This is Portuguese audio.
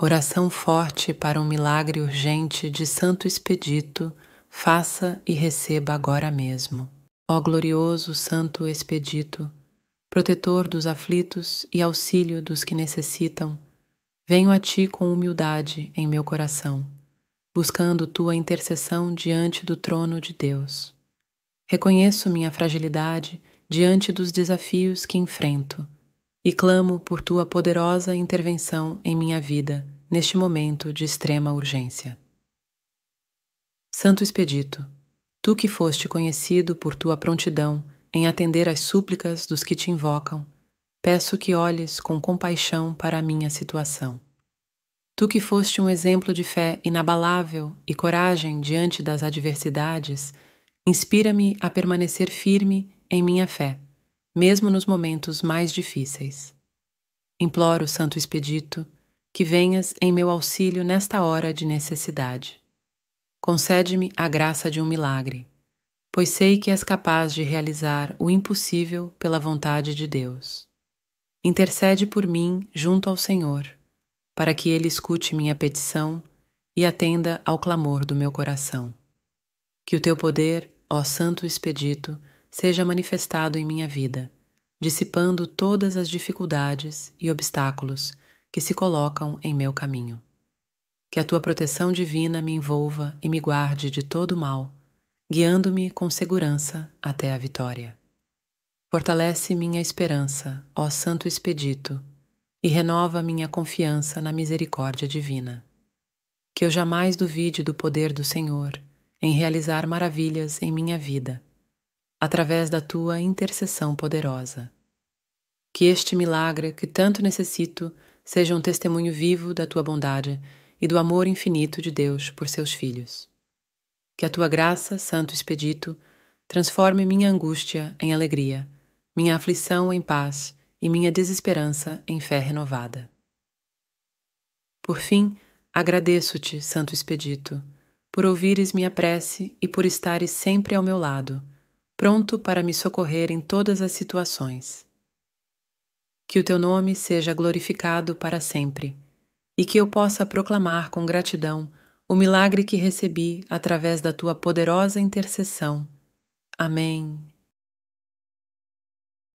Oração forte para um milagre urgente de Santo Expedito, faça e receba agora mesmo. Ó glorioso Santo Expedito, protetor dos aflitos e auxílio dos que necessitam, venho a ti com humildade em meu coração, buscando tua intercessão diante do trono de Deus. Reconheço minha fragilidade diante dos desafios que enfrento e clamo por tua poderosa intervenção em minha vida neste momento de extrema urgência. Santo Expedito, tu que foste conhecido por tua prontidão em atender às súplicas dos que te invocam, peço que olhes com compaixão para a minha situação. Tu que foste um exemplo de fé inabalável e coragem diante das adversidades, inspira-me a permanecer firme em minha fé mesmo nos momentos mais difíceis. Imploro, Santo Expedito, que venhas em meu auxílio nesta hora de necessidade. Concede-me a graça de um milagre, pois sei que és capaz de realizar o impossível pela vontade de Deus. Intercede por mim junto ao Senhor, para que Ele escute minha petição e atenda ao clamor do meu coração. Que o teu poder, ó Santo Expedito, seja manifestado em minha vida, dissipando todas as dificuldades e obstáculos que se colocam em meu caminho. Que a tua proteção divina me envolva e me guarde de todo mal, guiando-me com segurança até a vitória. Fortalece minha esperança, ó Santo Expedito, e renova minha confiança na misericórdia divina. Que eu jamais duvide do poder do Senhor em realizar maravilhas em minha vida através da tua intercessão poderosa. Que este milagre que tanto necessito seja um testemunho vivo da tua bondade e do amor infinito de Deus por seus filhos. Que a tua graça, Santo Expedito, transforme minha angústia em alegria, minha aflição em paz e minha desesperança em fé renovada. Por fim, agradeço-te, Santo Expedito, por ouvires minha prece e por estares sempre ao meu lado pronto para me socorrer em todas as situações. Que o teu nome seja glorificado para sempre e que eu possa proclamar com gratidão o milagre que recebi através da tua poderosa intercessão. Amém.